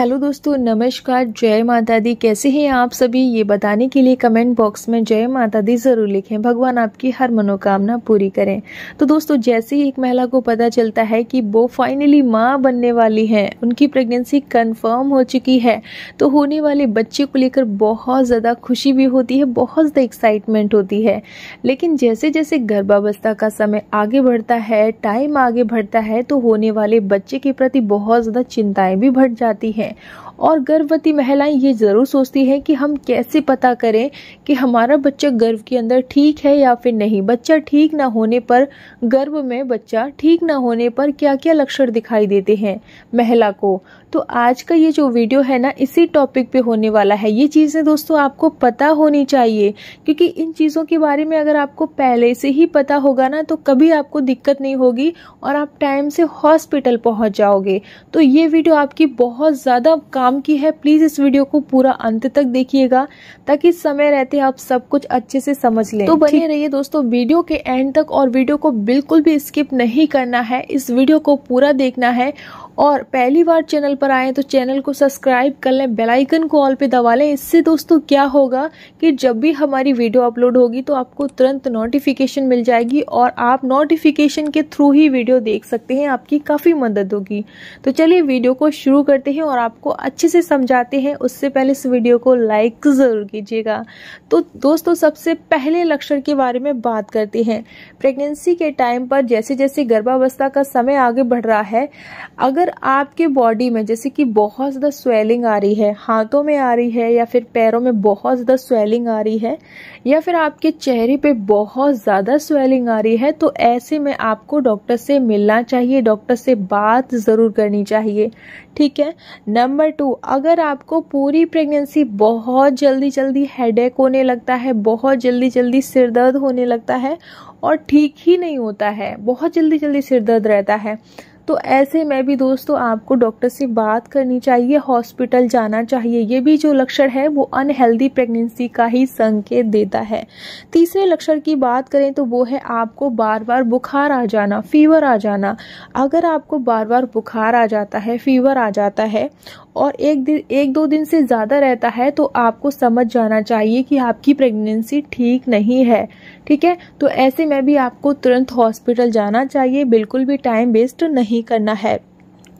hello दोस्तों नमस्कार जय माता दी कैसे हैं आप सभी ये बताने के लिए कमेंट बॉक्स में जय माता दी ज़रूर लिखें भगवान आपकी हर मनोकामना पूरी करें तो दोस्तों जैसे ही एक महिला को पता चलता है कि वो फाइनली माँ बनने वाली हैं उनकी प्रेगनेंसी कंफर्म हो चुकी है तो होने वाले बच्चे को लेकर बहुत ज़्यादा खुशी भी होती है बहुत ज़्यादा एक्साइटमेंट होती है लेकिन जैसे जैसे गर्भावस्था का समय आगे बढ़ता है टाइम आगे बढ़ता है तो होने वाले बच्चे के प्रति बहुत ज़्यादा चिंताएँ भी बढ़ जाती हैं हैं और गर्भवती महिलाएं ये ज़रूर सोचती हैं कि हम कैसे पता करें कि हमारा बच्चा गर्भ के अंदर ठीक है या फिर नहीं बच्चा ठीक ना होने पर गर्भ में बच्चा ठीक ना होने पर क्या क्या लक्षण दिखाई देते हैं महिला को तो आज का ये जो वीडियो है ना इसी टॉपिक पे होने वाला है ये चीज़ें दोस्तों आपको पता होनी चाहिए क्योंकि इन चीज़ों के बारे में अगर आपको पहले से ही पता होगा ना तो कभी आपको दिक्कत नहीं होगी और आप टाइम से हॉस्पिटल पहुंच जाओगे तो ये वीडियो आपकी बहुत ज़्यादा काम की है प्लीज़ इस वीडियो को पूरा अंत तक देखिएगा ताकि समय रहते आप सब कुछ अच्छे से समझ लें तो बने रहिए दोस्तों वीडियो के एंड तक और वीडियो को बिल्कुल भी स्किप नहीं करना है इस वीडियो को पूरा देखना है और पहली बार चैनल पर आए तो चैनल को सब्सक्राइब कर लें बेलाइकन को ऑल पे दबा लें इससे दोस्तों क्या होगा कि जब भी हमारी वीडियो अपलोड होगी तो आपको तुरंत नोटिफिकेशन मिल जाएगी और आप नोटिफिकेशन के थ्रू ही वीडियो देख सकते हैं आपकी काफ़ी मदद होगी तो चलिए वीडियो को शुरू करते हैं और आपको अच्छे से समझाते हैं उससे पहले इस वीडियो को लाइक ज़रूर कीजिएगा तो दोस्तों सबसे पहले लक्षण के बारे में बात करते हैं प्रेगनेंसी के टाइम पर जैसे जैसे गर्भावस्था का समय आगे बढ़ रहा है अगर अगर आपके बॉडी में जैसे कि बहुत ज़्यादा स्वेलिंग आ रही है हाथों में आ रही है या फिर पैरों में बहुत ज़्यादा स्वेलिंग आ रही है या फिर आपके चेहरे पे बहुत ज़्यादा स्वेलिंग आ रही है तो ऐसे में आपको डॉक्टर से मिलना चाहिए डॉक्टर से बात ज़रूर करनी चाहिए ठीक है नंबर टू अगर आपको पूरी प्रेगनेंसी बहुत जल्दी जल्दी हेड होने लगता है बहुत जल्दी जल्दी सिर दर्द होने लगता है और ठीक ही नहीं होता है बहुत जल्दी जल्दी सिर दर्द रहता है तो ऐसे में भी दोस्तों आपको डॉक्टर से बात करनी चाहिए हॉस्पिटल जाना चाहिए ये भी जो लक्षण है वो अनहेल्दी प्रेगनेंसी का ही संकेत देता है तीसरे लक्षण की बात करें तो वो है आपको बार बार बुखार आ जाना फीवर आ जाना अगर आपको बार बार बुखार आ जाता है फीवर आ जाता है और एक दिन एक दो दिन से ज़्यादा रहता है तो आपको समझ जाना चाहिए कि आपकी प्रेगनेंसी ठीक नहीं है ठीक है तो ऐसे में भी आपको तुरंत हॉस्पिटल जाना चाहिए बिल्कुल भी टाइम वेस्ट नहीं करना है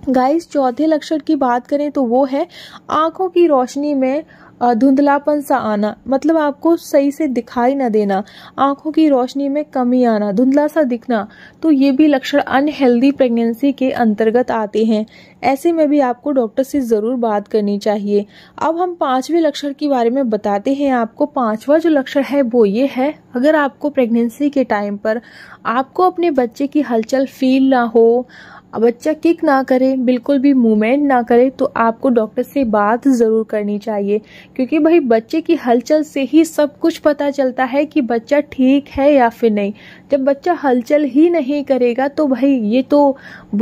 गाइस चौथे लक्षण की बात करें तो वो है आँखों की रोशनी में धुंधलापन सा आना मतलब आपको सही से दिखाई ना देना आंखों की रोशनी में कमी आना धुंधला सा दिखना तो ये भी लक्षण अनहेल्दी प्रेगनेंसी के अंतर्गत आते हैं ऐसे में भी आपको डॉक्टर से ज़रूर बात करनी चाहिए अब हम पांचवें लक्षण के बारे में बताते हैं आपको पांचवा जो लक्षण है वो ये है अगर आपको प्रेगनेंसी के टाइम पर आपको अपने बच्चे की हलचल फील ना हो अब बच्चा किक ना करे बिल्कुल भी मूवमेंट ना करे तो आपको डॉक्टर से बात ज़रूर करनी चाहिए क्योंकि भाई बच्चे की हलचल से ही सब कुछ पता चलता है कि बच्चा ठीक है या फिर नहीं जब बच्चा हलचल ही नहीं करेगा तो भाई ये तो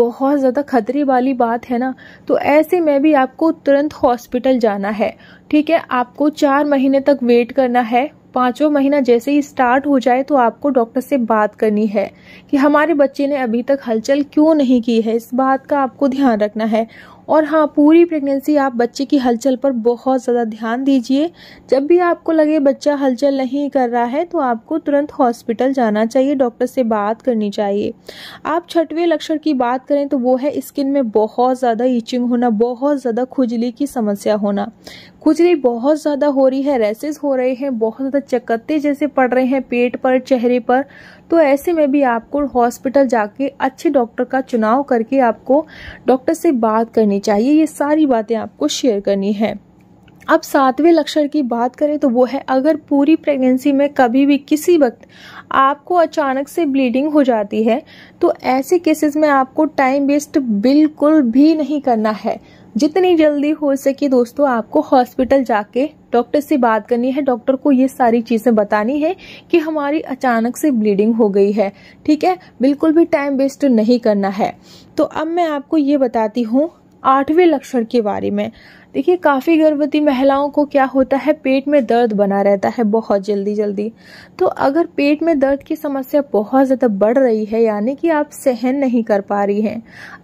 बहुत ज़्यादा खतरे वाली बात है ना तो ऐसे में भी आपको तुरंत हॉस्पिटल जाना है ठीक है आपको चार महीने तक वेट करना है पांचवा महीना जैसे ही स्टार्ट हो जाए तो आपको डॉक्टर से बात करनी है कि हमारे बच्चे ने अभी तक हलचल क्यों नहीं की है इस बात का आपको ध्यान रखना है और हाँ पूरी प्रेगनेंसी आप बच्चे की हलचल पर बहुत ज़्यादा ध्यान दीजिए जब भी आपको लगे बच्चा हलचल नहीं कर रहा है तो आपको तुरंत हॉस्पिटल जाना चाहिए डॉक्टर से बात करनी चाहिए आप छठवें लक्षण की बात करें तो वो है स्किन में बहुत ज़्यादा ईचिंग होना बहुत ज़्यादा खुजली की समस्या होना खुजली बहुत ज़्यादा हो रही है रेसेस हो रहे हैं बहुत ज़्यादा चकत्ते जैसे पड़ रहे हैं पेट पर चेहरे पर तो ऐसे में भी आपको हॉस्पिटल जाके अच्छे डॉक्टर का चुनाव करके आपको डॉक्टर से बात करनी करनी चाहिए ये सारी बातें आपको शेयर करनी है अब सातवें लक्षण की बात करें तो वो है अगर पूरी प्रेगनेंसी में कभी भी किसी वक्त आपको अचानक से ब्लीडिंग हो जाती है तो ऐसे केसेस में आपको टाइम वेस्ट बिल्कुल भी नहीं करना है जितनी जल्दी हो सके दोस्तों आपको हॉस्पिटल जाके डॉक्टर से बात करनी है डॉक्टर को ये सारी चीज़ें बतानी है कि हमारी अचानक से ब्लीडिंग हो गई है ठीक है बिल्कुल भी टाइम वेस्ट नहीं करना है तो अब मैं आपको ये बताती हूँ आठवें लक्षण के बारे में देखिए काफ़ी गर्भवती महिलाओं को क्या होता है पेट में दर्द बना रहता है बहुत जल्दी जल्दी तो अगर पेट में दर्द की समस्या बहुत ज़्यादा बढ़ रही है यानी कि आप सहन नहीं कर पा रही हैं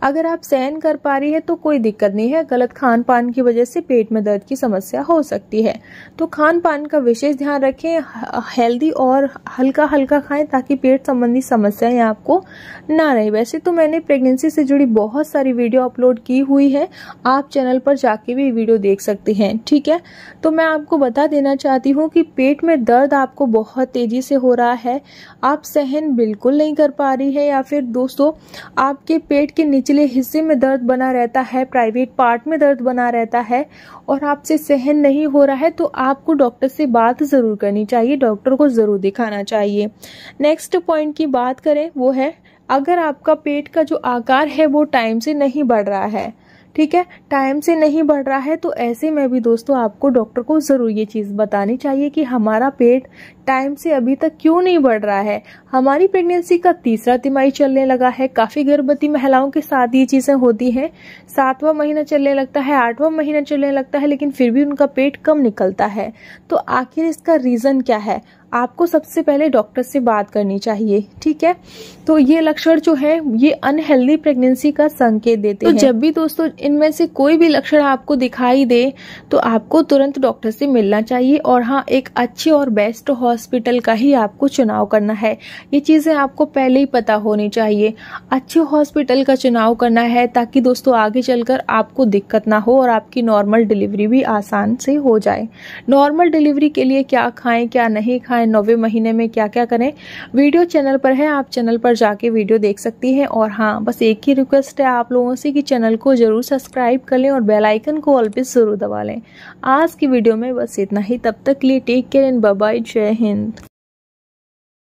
अगर आप सहन कर पा रही है तो कोई दिक्कत नहीं है गलत खान पान की वजह से पेट में दर्द की समस्या हो सकती है तो खान पान का विशेष ध्यान रखें हेल्दी और हल्का हल्का खाएं ताकि पेट संबंधी समस्याएँ आपको ना रहे वैसे तो मैंने प्रेगनेंसी से जुड़ी बहुत सारी वीडियो अपलोड की हुई है आप चैनल पर जाके भी वीडियो देख सकते हैं ठीक है तो मैं आपको बता देना चाहती हूँ कि पेट में दर्द आपको बहुत तेज़ी से हो रहा है आप सहन बिल्कुल नहीं कर पा रही है या फिर दोस्तों आपके पेट के निचले हिस्से में दर्द बना रहता है प्राइवेट पार्ट में दर्द बना रहता है और आपसे सहन नहीं हो रहा है तो आपको डॉक्टर से बात ज़रूर करनी चाहिए डॉक्टर को ज़रूर दिखाना चाहिए नेक्स्ट पॉइंट की बात करें वो है अगर आपका पेट का जो आकार है वो टाइम से नहीं बढ़ रहा है ठीक है टाइम से नहीं बढ़ रहा है तो ऐसे में भी दोस्तों आपको डॉक्टर को ज़रूर ये चीज़ बतानी चाहिए कि हमारा पेट टाइम से अभी तक क्यों नहीं बढ़ रहा है हमारी प्रेगनेंसी का तीसरा तिमाही चलने लगा है काफ़ी गर्भवती महिलाओं के साथ ये चीज़ें होती हैं सातवां महीना चलने लगता है आठवां महीना चलने लगता है लेकिन फिर भी उनका पेट कम निकलता है तो आखिर इसका रीज़न क्या है आपको सबसे पहले डॉक्टर से बात करनी चाहिए ठीक है तो ये लक्षण जो है ये अनहेल्दी प्रेगनेंसी का संकेत देते तो हैं जब भी दोस्तों इनमें से कोई भी लक्षण आपको दिखाई दे तो आपको तुरंत डॉक्टर से मिलना चाहिए और हाँ एक अच्छे और बेस्ट हॉस्पिटल का ही आपको चुनाव करना है ये चीज़ें आपको पहले ही पता होनी चाहिए अच्छे हॉस्पिटल का चुनाव करना है ताकि दोस्तों आगे चलकर आपको दिक्कत ना हो और आपकी नॉर्मल डिलीवरी भी आसान से हो जाए नॉर्मल डिलीवरी के लिए क्या खाएं क्या नहीं खाएं है नौवे महीने में क्या क्या करें वीडियो चैनल पर है आप चैनल पर जाके वीडियो देख सकती हैं और हाँ बस एक ही रिक्वेस्ट है आप लोगों से कि चैनल को ज़रूर सब्सक्राइब कर लें और बेलाइकन को ऑल पे ज़रूर दबा लें आज की वीडियो में बस इतना ही तब तक लिए टेक केयर एंड बाय जय हिंद